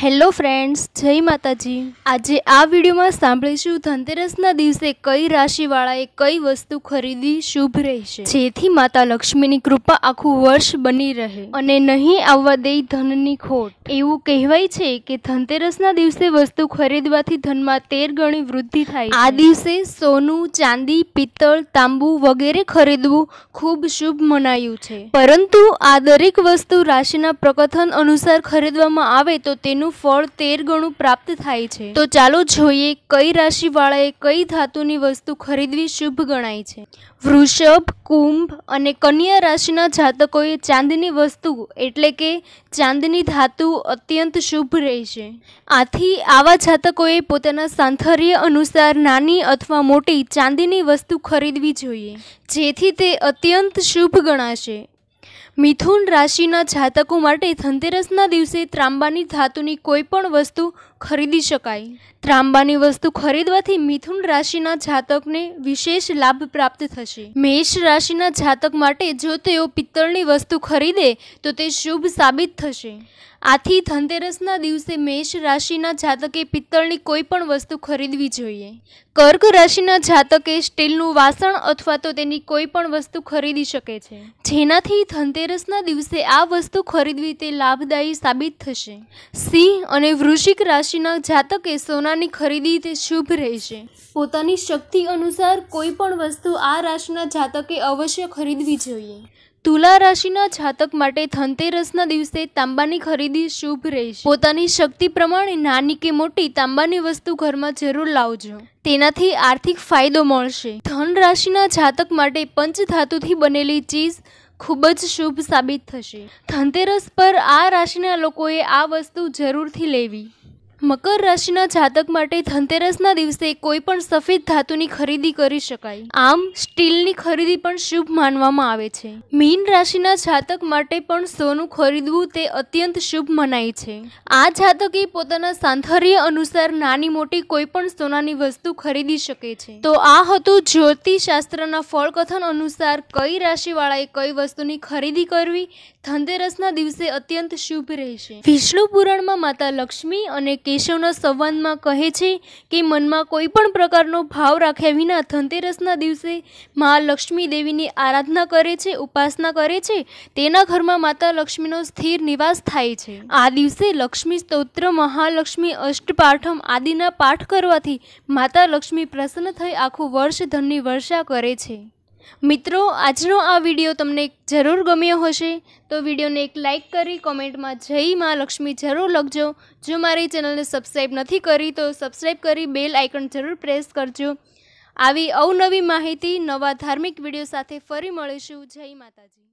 hello friends જય માતાજી આજે આ વિડીયોમાં સાંભળીશું ધનતેરસના દિવસે કઈ રાશિવાળાએ કઈ વસ્તુ ખરીદી શુભ રહેશે જેથી માતા લક્ષ્મીની કૃપા આખું વર્ષ બની રહે અને નહીં આવવા દે ધનની ખોટ એવું કહેવાય છે કે ધનતેરસના દિવસે વસ્તુ ખરીદવાથી ધનમાં તેર ગણી વૃદ્ધિ થાય આ દિવસે સોનું ચાંદી પિત્તળ તાંબુ વગેરે ખરીદવું ખૂબ શુભ મનાયું છે પરંતુ આ દરેક વસ્તુ રાશિના પ્રકથન અનુસાર ખરીદવામાં આવે તો તેનું તેનું ફળ તેર ગણું પ્રાપ્ત થાય છે તો ચાલો જોઈએ કઈ રાશિવાળાએ કઈ ધાતુની વસ્તુ ખરીદવી શુભ ગણાય છે વૃષભ કુંભ અને કન્યા રાશિના જાતકોએ ચાંદની વસ્તુ એટલે કે ચાંદની ધાતુ અત્યંત શુભ રહેશે આથી આવા જાતકોએ પોતાના સાંથર્ય અનુસાર નાની અથવા મોટી ચાંદીની વસ્તુ ખરીદવી જોઈએ જેથી તે અત્યંત શુભ ગણાશે મિથુન રાશિના જાતકો માટે ધનતેરસના દિવસે ત્રાંબાની ધાતુની કોઈપણ વસ્તુ ખરીદી શકાય ત્રાંબાની વસ્તુ ખરીદવાથી મિથુન રાશિના જાતકને વિશેષ લાભ પ્રાપ્ત થશે મેષ રાશિના જાતક માટે જો તેઓ પિત્તળની વસ્તુ ખરીદે તો તે શુભ સાબિત થશે આથી ધનતેરસના દિવસે મેષ રાશિના જાતકે પિત્તળની કોઈ પણ વસ્તુ ખરીદવી જોઈએ કર્ક રાશિના જાતકે સ્ટીલનું વાસણ અથવા તો તેની કોઈ પણ વસ્તુ ખરીદી શકે છે જેનાથી ધનતેરસના દિવસે આ વસ્તુ ખરીદવી તે લાભદાયી સાબિત થશે સિંહ અને વૃશ્ચિક રાશિ રાશિના જાતકે સોનાની ખરીદી તે શુભ રહેશે પોતાની શક્તિ અનુસાર કોઈ પણ વસ્તુ આ રાશિના જાતકે અવશ્ય ખરીદવી જોઈએ તુલા રાશિના જાતક માટે ધનતેરસના દિવસે તાંબાની ખરીદી શુભ રહેશે પોતાની શક્તિ પ્રમાણે નાની કે મોટી તાંબાની વસ્તુ ઘરમાં જરૂર લાવજો તેનાથી આર્થિક ફાયદો મળશે ધન રાશિના જાતક માટે પંચધાતુથી બનેલી ચીજ ખૂબ જ શુભ સાબિત થશે ધનતેરસ પર આ રાશિના લોકોએ આ વસ્તુ જરૂરથી લેવી મકર રાશિના જાતક માટે ધનતેરસના દિવસે કોઈ પણ સફેદ ધાતુની ખરીદી કરી શકાય આમ સ્ટીલની ખરીદી પણ શુભ માનવામાં આવે છે મીન રાશિના જાતક માટે પણ સોનું ખરીદવું તે અત્યંત શુભ મનાય છે આ જાતકે પોતાના સાંથર્ય અનુસાર નાની મોટી કોઈ પણ સોનાની વસ્તુ ખરીદી શકે છે તો આ હતું જ્યોતિષશાસ્ત્રના ફળકથન અનુસાર કઈ રાશિવાળાએ કઈ વસ્તુની ખરીદી કરવી ધનતેરસના દિવસે અત્યંત શુભ રહેશે વિષ્ણુ પુરાણમાં માતા લક્ષ્મી અને કે કેશવના સંવાદમાં કહે છે કે મનમાં કોઈ પણ પ્રકારનો ભાવ રાખ્યા વિના ધનતેરસના દિવસે મા લક્ષ્મી દેવીની આરાધના કરે છે ઉપાસના કરે છે તેના ઘરમાં માતા લક્ષ્મીનો સ્થિર નિવાસ થાય છે આ દિવસે લક્ષ્મી સ્તોત્ર મહાલક્ષ્મી અષ્ટપાઠમ આદિના પાઠ કરવાથી માતા લક્ષ્મી પ્રસન્ન થઈ આખું વર્ષ ધનની વર્ષા કરે છે મિત્રો આજનો આ વિડીયો તમને જરૂર ગમ્યો હશે તો વિડીયોને એક લાઇક કરી કોમેન્ટમાં જય માં લક્ષ્મી જરૂર લખજો જો મારી ચેનલને સબસ્ક્રાઈબ નથી કરી તો સબસ્ક્રાઈબ કરી બેલ આઇકન જરૂર પ્રેસ કરજો આવી અવનવી માહિતી નવા ધાર્મિક વિડીયો સાથે ફરી મળીશું જય માતાજી